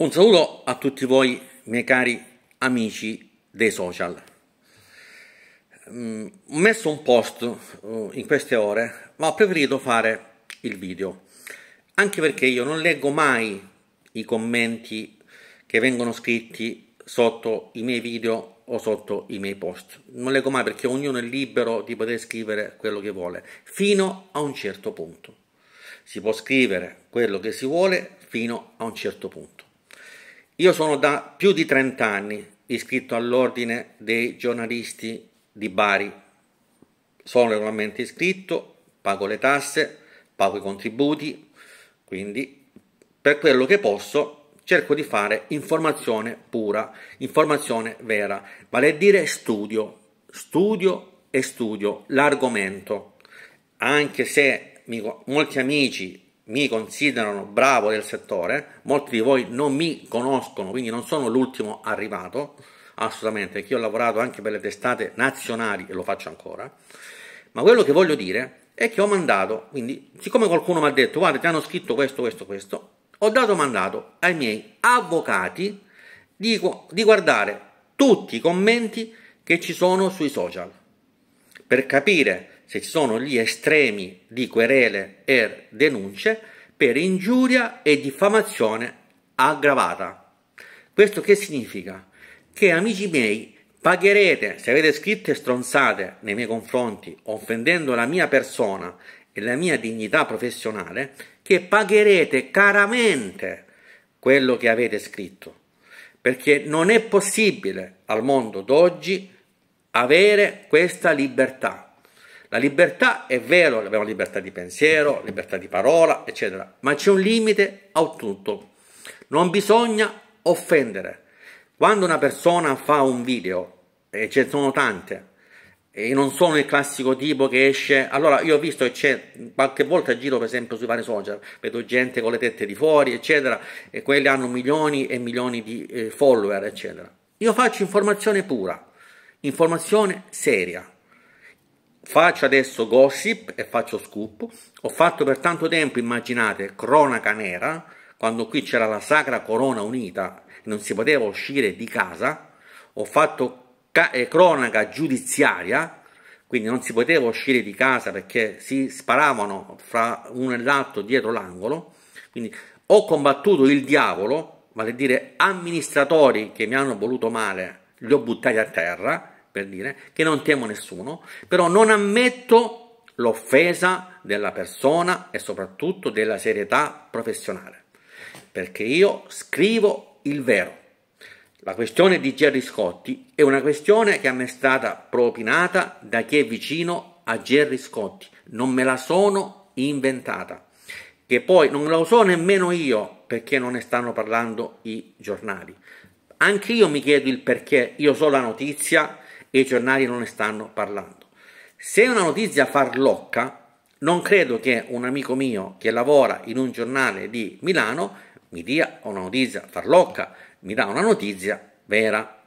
Un saluto a tutti voi, miei cari amici dei social. Mm, ho messo un post eh, in queste ore, ma ho preferito fare il video, anche perché io non leggo mai i commenti che vengono scritti sotto i miei video o sotto i miei post. Non leggo mai perché ognuno è libero di poter scrivere quello che vuole, fino a un certo punto. Si può scrivere quello che si vuole fino a un certo punto io sono da più di 30 anni iscritto all'ordine dei giornalisti di Bari. Sono regolarmente iscritto, pago le tasse, pago i contributi, quindi per quello che posso cerco di fare informazione pura, informazione vera, vale a dire studio, studio e studio l'argomento, anche se molti amici mi considerano bravo del settore, molti di voi non mi conoscono, quindi non sono l'ultimo arrivato, assolutamente, perché io ho lavorato anche per le testate nazionali e lo faccio ancora, ma quello che voglio dire è che ho mandato, quindi siccome qualcuno mi ha detto guarda ti hanno scritto questo, questo, questo, ho dato mandato ai miei avvocati di, di guardare tutti i commenti che ci sono sui social per capire se ci sono gli estremi di querele e er denunce per ingiuria e diffamazione aggravata. Questo che significa? Che amici miei pagherete se avete scritte stronzate nei miei confronti offendendo la mia persona e la mia dignità professionale, che pagherete caramente quello che avete scritto. Perché non è possibile al mondo d'oggi avere questa libertà la libertà è vero, abbiamo libertà di pensiero, libertà di parola, eccetera, ma c'è un limite a tutto. Non bisogna offendere. Quando una persona fa un video, e ce ne sono tante, e non sono il classico tipo che esce. Allora, io ho visto che c'è qualche volta giro, per esempio, sui vari social, vedo gente con le tette di fuori, eccetera, e quelli hanno milioni e milioni di eh, follower, eccetera. Io faccio informazione pura, informazione seria Faccio adesso gossip e faccio scoop. Ho fatto per tanto tempo, immaginate, cronaca nera, quando qui c'era la sacra corona unita e non si poteva uscire di casa. Ho fatto eh, cronaca giudiziaria, quindi non si poteva uscire di casa perché si sparavano fra uno e l'altro dietro l'angolo. Quindi ho combattuto il diavolo, vale a dire amministratori che mi hanno voluto male, li ho buttati a terra per dire, che non temo nessuno, però non ammetto l'offesa della persona e soprattutto della serietà professionale, perché io scrivo il vero. La questione di Gerry Scotti è una questione che a me è stata propinata da chi è vicino a Gerry Scotti, non me la sono inventata, che poi non la so nemmeno io perché non ne stanno parlando i giornali. Anche io mi chiedo il perché, io so la notizia, e i giornali non ne stanno parlando. Se è una notizia farlocca, non credo che un amico mio che lavora in un giornale di Milano mi dia una notizia farlocca, mi dà una notizia vera.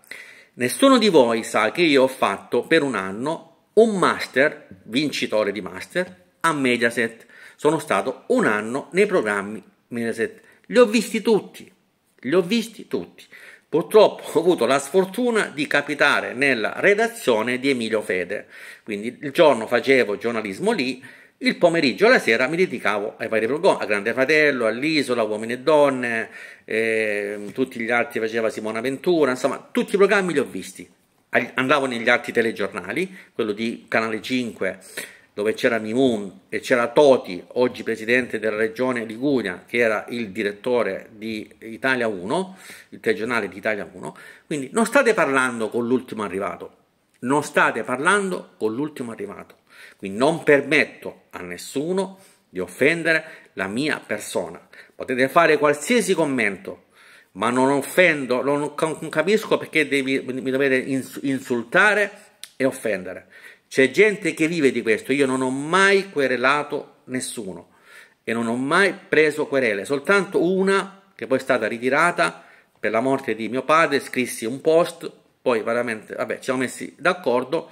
Nessuno di voi sa che io ho fatto per un anno un master, vincitore di master, a Mediaset. Sono stato un anno nei programmi Mediaset. Li ho visti tutti, li ho visti tutti. Purtroppo ho avuto la sfortuna di capitare nella redazione di Emilio Fede, quindi il giorno facevo giornalismo lì, il pomeriggio e la sera mi dedicavo ai vari programmi, a Grande Fratello, all'Isola, Uomini e Donne, eh, tutti gli altri faceva Simona Ventura, insomma tutti i programmi li ho visti. Andavo negli altri telegiornali, quello di Canale 5 dove c'era Mimun e c'era Toti, oggi presidente della regione Liguria, che era il direttore di Italia 1, il regionale di Italia 1. Quindi non state parlando con l'ultimo arrivato, non state parlando con l'ultimo arrivato. Quindi non permetto a nessuno di offendere la mia persona. Potete fare qualsiasi commento, ma non offendo, non capisco perché devi, mi dovete insultare e offendere. C'è gente che vive di questo, io non ho mai querelato nessuno e non ho mai preso querele, soltanto una che poi è stata ritirata per la morte di mio padre, scrissi un post, poi veramente, vabbè, ci siamo messi d'accordo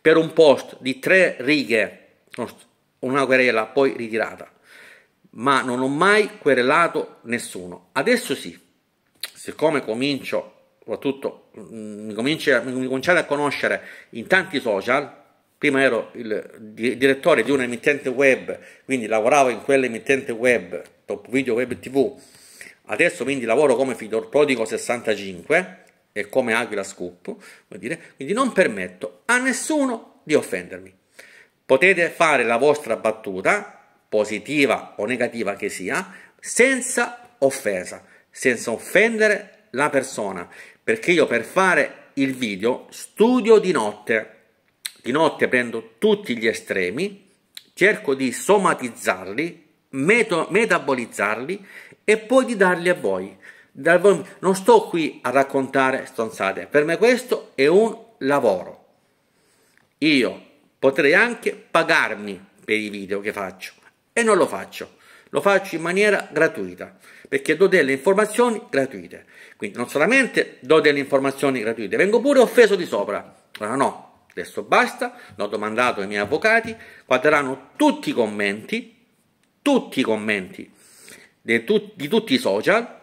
per un post di tre righe, una querela poi ritirata, ma non ho mai querelato nessuno. Adesso sì, siccome comincio, soprattutto mm, mi, cominciate a conoscere in tanti social, prima ero il direttore di un'emittente web, quindi lavoravo in quell'emittente web, Top Video Web TV, adesso quindi lavoro come Fidor Prodigo 65 e come Aquila Scoop, dire, quindi non permetto a nessuno di offendermi. Potete fare la vostra battuta, positiva o negativa che sia, senza offesa, senza offendere la persona, perché io per fare il video studio di notte di notte prendo tutti gli estremi, cerco di somatizzarli, meto- metabolizzarli e poi di darli a voi. Non sto qui a raccontare stronzate, per me questo è un lavoro. Io potrei anche pagarmi per i video che faccio e non lo faccio. Lo faccio in maniera gratuita perché do delle informazioni gratuite. Quindi non solamente do delle informazioni gratuite, vengo pure offeso di sopra. No, no, Adesso basta, l'ho domandato ai miei avvocati, guarderanno tutti i commenti, tutti i commenti di, tut- di tutti i social,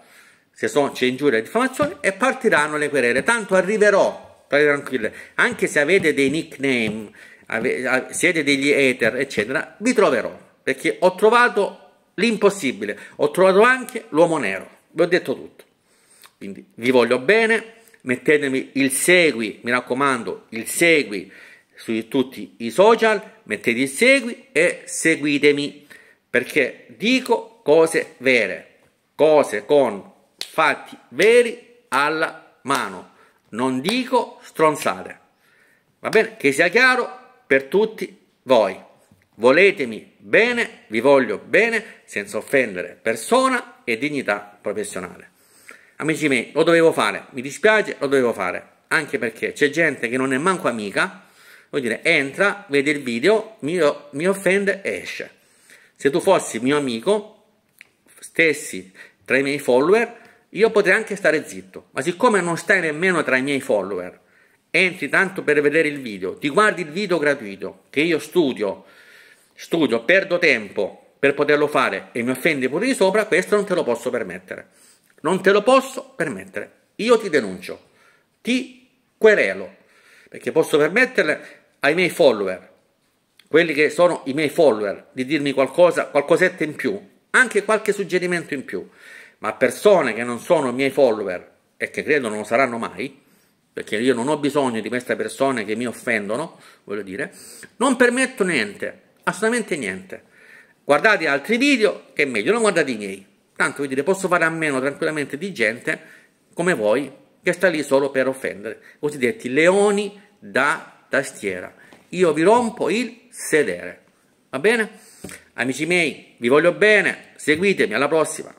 se sono, c'è ingiuria e diffamazione, e partiranno le querele. Tanto arriverò, state tranquille, anche se avete dei nickname, ave- siete degli hater, eccetera, vi troverò, perché ho trovato l'impossibile, ho trovato anche l'uomo nero, vi ho detto tutto. Quindi vi voglio bene mettetemi il segui, mi raccomando, il segui su tutti i social, mettete il segui e seguitemi perché dico cose vere, cose con fatti veri alla mano, non dico stronzate. Va bene? Che sia chiaro per tutti voi. Voletemi bene, vi voglio bene, senza offendere persona e dignità professionale amici miei, lo dovevo fare, mi dispiace, lo dovevo fare, anche perché c'è gente che non è manco amica, vuol dire entra, vede il video, mi, mi offende e esce. Se tu fossi mio amico, stessi tra i miei follower, io potrei anche stare zitto, ma siccome non stai nemmeno tra i miei follower, entri tanto per vedere il video, ti guardi il video gratuito che io studio, studio, perdo tempo per poterlo fare e mi offendi pure di sopra, questo non te lo posso permettere. Non te lo posso permettere. Io ti denuncio, ti querelo, perché posso permetterle ai miei follower, quelli che sono i miei follower, di dirmi qualcosa, qualcosetta in più, anche qualche suggerimento in più, ma persone che non sono miei follower e che credo non lo saranno mai, perché io non ho bisogno di queste persone che mi offendono, voglio dire, non permetto niente, assolutamente niente. Guardate altri video che è meglio, non guardate i miei. Tanto vuol dire posso fare a meno tranquillamente di gente come voi che sta lì solo per offendere. Cosiddetti leoni da tastiera. Io vi rompo il sedere. Va bene? Amici miei, vi voglio bene, seguitemi, alla prossima.